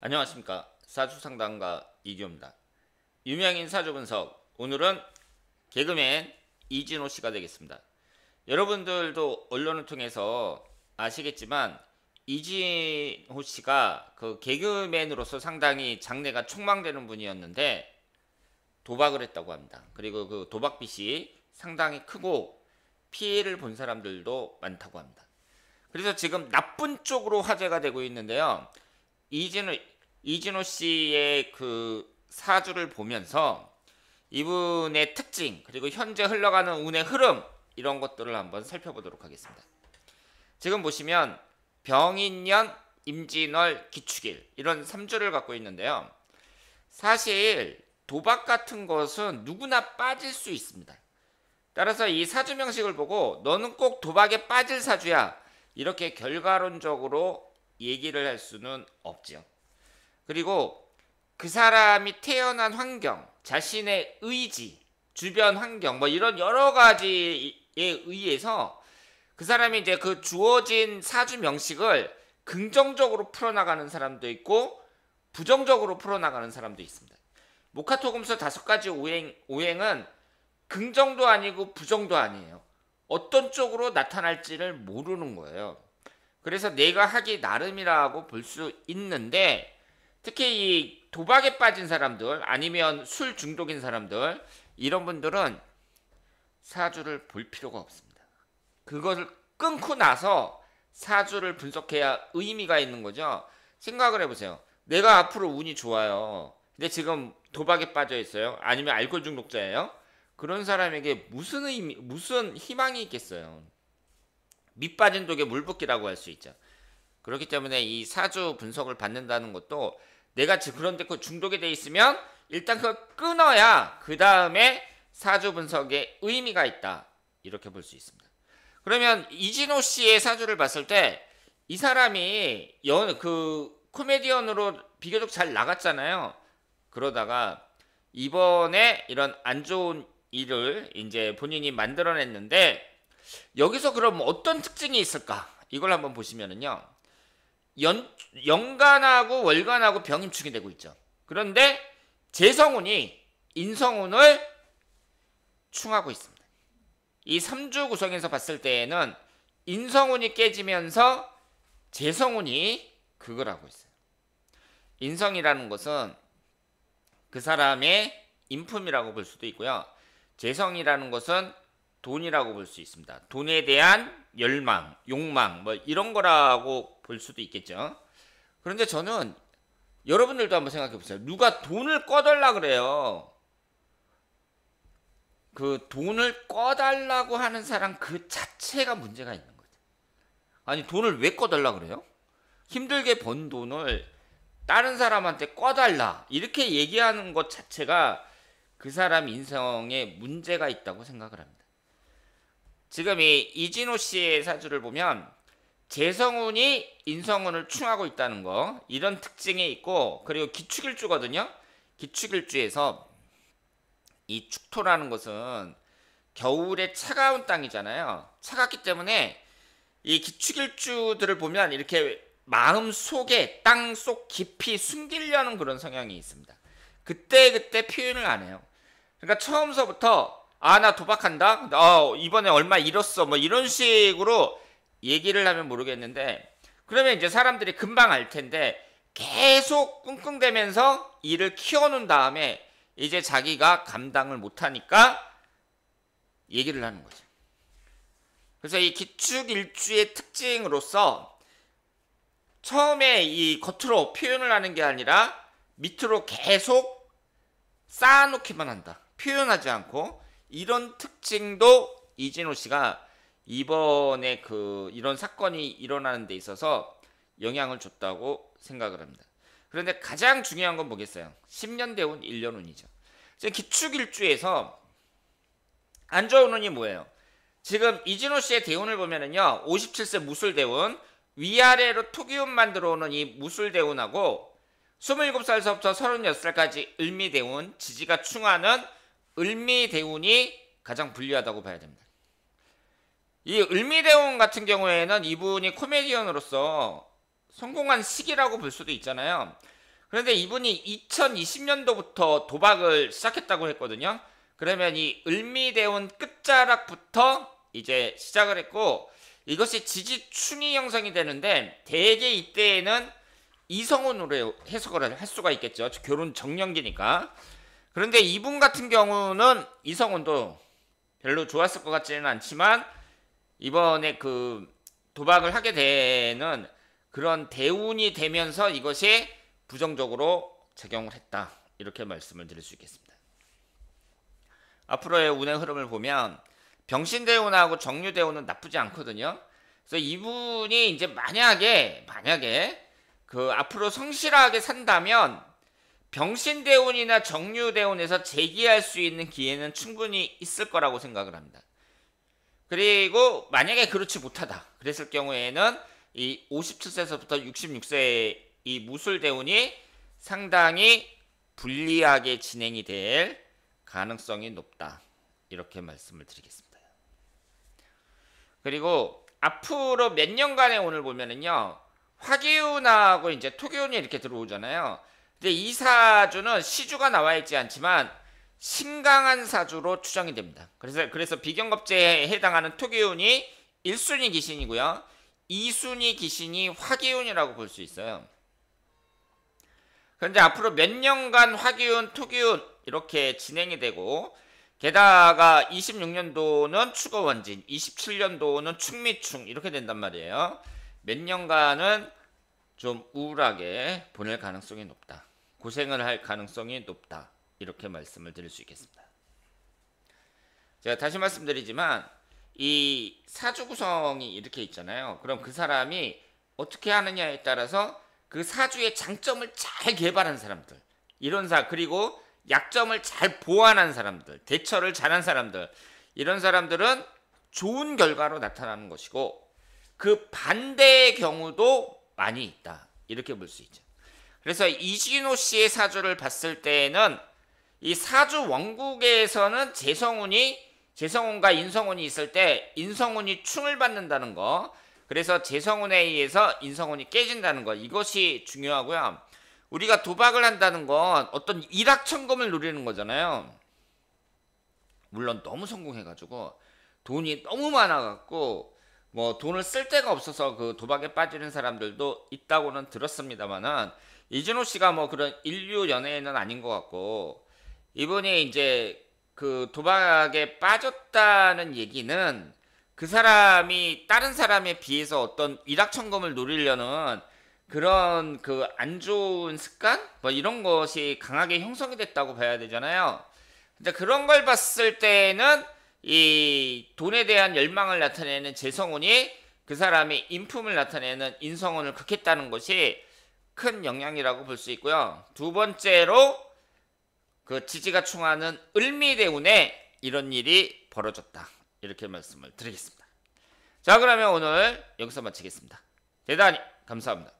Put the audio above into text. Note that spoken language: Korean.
안녕하십니까 사주상담가 이규입니다 유명인 사주분석 오늘은 개그맨 이진호 씨가 되겠습니다 여러분들도 언론을 통해서 아시겠지만 이진호 씨가 그 개그맨으로서 상당히 장래가 촉망되는 분이었는데 도박을 했다고 합니다 그리고 그 도박빚이 상당히 크고 피해를 본 사람들도 많다고 합니다 그래서 지금 나쁜 쪽으로 화제가 되고 있는데요 이진호, 이진호 씨의 그 사주를 보면서 이분의 특징 그리고 현재 흘러가는 운의 흐름 이런 것들을 한번 살펴보도록 하겠습니다. 지금 보시면 병인년, 임진월, 기축일 이런 3주를 갖고 있는데요. 사실 도박 같은 것은 누구나 빠질 수 있습니다. 따라서 이 사주 명식을 보고 너는 꼭 도박에 빠질 사주야 이렇게 결과론적으로 얘기를 할 수는 없지요. 그리고 그 사람이 태어난 환경, 자신의 의지, 주변 환경, 뭐 이런 여러 가지에 의해서 그 사람이 이제 그 주어진 사주 명식을 긍정적으로 풀어나가는 사람도 있고 부정적으로 풀어나가는 사람도 있습니다. 모카토금서 다섯 가지 오행, 오행은 긍정도 아니고 부정도 아니에요. 어떤 쪽으로 나타날지를 모르는 거예요. 그래서 내가 하기 나름이라고 볼 수 있는데 특히 이 도박에 빠진 사람들 아니면 술 중독인 사람들 이런 분들은 사주를 볼 필요가 없습니다. 그것을 끊고 나서 사주를 분석해야 의미가 있는 거죠. 생각을 해보세요. 내가 앞으로 운이 좋아요. 근데 지금 도박에 빠져 있어요. 아니면 알코올 중독자예요. 그런 사람에게 무슨 의미, 무슨 희망이 있겠어요. 밑 빠진 독에 물 붓기라고 할 수 있죠. 그렇기 때문에 이 사주 분석을 받는다는 것도 내가 지금 그런데 그 중독이 돼 있으면 일단 그 끊어야 그 다음에 사주 분석에 의미가 있다. 이렇게 볼 수 있습니다. 그러면 이진호 씨의 사주를 봤을 때 이 사람이 연, 그 코미디언으로 비교적 잘 나갔잖아요. 그러다가 이번에 이런 안 좋은 일을 이제 본인이 만들어냈는데 여기서 그럼 어떤 특징이 있을까? 이걸 한번 보시면은요. 연, 연간하고 월간하고 병임축이 되고 있죠. 그런데 재성운이 인성운을 충하고 있습니다. 이 3주 구성에서 봤을 때에는 인성운이 깨지면서 재성운이 극을 하고 있어요. 인성이라는 것은 그 사람의 인품이라고 볼 수도 있고요. 재성이라는 것은 돈이라고 볼 수 있습니다. 돈에 대한 열망, 욕망 뭐 이런 거라고 볼 수도 있겠죠. 그런데 저는 여러분들도 한번 생각해 보세요. 누가 돈을 꺼달라 그래요. 그 돈을 꺼달라고 하는 사람 그 자체가 문제가 있는 거죠. 아니 돈을 왜 꺼달라 그래요? 힘들게 번 돈을 다른 사람한테 꺼달라 이렇게 얘기하는 것 자체가 그 사람 인성에 문제가 있다고 생각을 합니다. 지금 이 이진호 씨의 사주를 보면 재성운이 인성운을 충하고 있다는 거 이런 특징이 있고 그리고 기축일주거든요. 기축일주에서 이 축토라는 것은 겨울에 차가운 땅이잖아요. 차갑기 때문에 이 기축일주들을 보면 이렇게 마음 속에 땅속 깊이 숨기려는 그런 성향이 있습니다. 그때 그때 표현을 안 해요. 그러니까 처음서부터 아 나 도박한다. 어 이번에 얼마 잃었어. 뭐 이런 식으로 얘기를 하면 모르겠는데 그러면 이제 사람들이 금방 알 텐데 계속 끙끙대면서 일을 키워놓은 다음에 이제 자기가 감당을 못하니까 얘기를 하는 거죠. 그래서 이 기축일주의 특징으로서 처음에 이 겉으로 표현을 하는 게 아니라 밑으로 계속 쌓아놓기만 한다. 표현하지 않고 이런 특징도 이진호 씨가 이번에 그 이런 사건이 일어나는 데 있어서 영향을 줬다고 생각을 합니다. 그런데 가장 중요한 건 뭐겠어요? 10년 대운 1년 운이죠. 지금 기축일주에서 안 좋은 운이 뭐예요? 지금 이진호 씨의 대운을 보면은요. 57세 무술 대운 위아래로 토기운만 들어오는 이 무술 대운하고 27살서부터 36살까지 을미 대운 지지가 충하는 을미 대운이 가장 불리하다고 봐야 됩니다. 이 을미대원 같은 경우에는 이분이 코미디언으로서 성공한 시기라고 볼 수도 있잖아요. 그런데 이분이 2020년도부터 도박을 시작했다고 했거든요. 그러면 이을미대운 끝자락부터 이제 시작을 했고 이것이 지지충이 형성이 되는데 대개 이때에는 이성혼으로 해석을 할 수가 있겠죠. 결혼 정년기니까. 그런데 이분 같은 경우는 이성혼도 별로 좋았을 것 같지는 않지만 이번에 그 도박을 하게 되는 그런 대운이 되면서 이것이 부정적으로 작용을 했다. 이렇게 말씀을 드릴 수 있겠습니다. 앞으로의 운의 흐름을 보면 병신대운하고 정류대운은 나쁘지 않거든요. 그래서 이분이 이제 만약에 만약에 그 앞으로 성실하게 산다면 병신대운이나 정류대운에서 재기할 수 있는 기회는 충분히 있을 거라고 생각을 합니다. 그리고 만약에 그렇지 못하다 그랬을 경우에는 이 57세에서부터 66세 이 무술 대운이 상당히 불리하게 진행이 될 가능성이 높다. 이렇게 말씀을 드리겠습니다. 그리고 앞으로 몇 년간의 오늘 보면은요. 화기운하고 이제 토기운이 이렇게 들어오잖아요. 근데 이 사주는 시주가 나와 있지 않지만 신강한 사주로 추정이 됩니다. 그래서 그래서 비경겁제에 해당하는 토기운이 1순위 귀신이고요. 2순위 귀신이 화기운이라고 볼 수 있어요. 그런데 앞으로 몇 년간 화기운, 토기운 이렇게 진행이 되고 게다가 26년도는 추거원진, 27년도는 충미충 이렇게 된단 말이에요. 몇 년간은 좀 우울하게 보낼 가능성이 높다. 고생을 할 가능성이 높다. 이렇게 말씀을 드릴 수 있겠습니다. 제가 다시 말씀드리지만 이 사주 구성이 이렇게 있잖아요. 그럼 그 사람이 어떻게 하느냐에 따라서 그 사주의 장점을 잘 개발한 사람들, 이런 사 그리고 약점을 잘 보완한 사람들, 대처를 잘한 사람들 이런 사람들은 좋은 결과로 나타나는 것이고 그 반대의 경우도 많이 있다 이렇게 볼 수 있죠. 그래서 이진호 씨의 사주를 봤을 때에는 이 사주 원국에서는 재성운이 재성운과 인성운이 있을 때 인성운이 충을 받는다는 거. 그래서 재성운에 의해서 인성운이 깨진다는 거. 이것이 중요하고요. 우리가 도박을 한다는 건 어떤 일확천금을 누리는 거잖아요. 물론 너무 성공해가지고 돈이 너무 많아갖고 뭐 돈을 쓸 데가 없어서 그 도박에 빠지는 사람들도 있다고는 들었습니다만은 이진호 씨가 뭐 그런 인류 연예인은 아닌 것 같고 이분이 이제 그 도박에 빠졌다는 얘기는 그 사람이 다른 사람에 비해서 어떤 위락천금을 노리려는 그런 그 안 좋은 습관 뭐 이런 것이 강하게 형성이 됐다고 봐야 되잖아요. 근데 그런 걸 봤을 때는 이 돈에 대한 열망을 나타내는 재성운이 그 사람의 인품을 나타내는 인성운을 극했다는 것이 큰 영향이라고 볼 수 있고요. 두 번째로 그 지지가 충하는 을미대운에 이런 일이 벌어졌다. 이렇게 말씀을 드리겠습니다. 자 그러면 오늘 여기서 마치겠습니다. 대단히 감사합니다.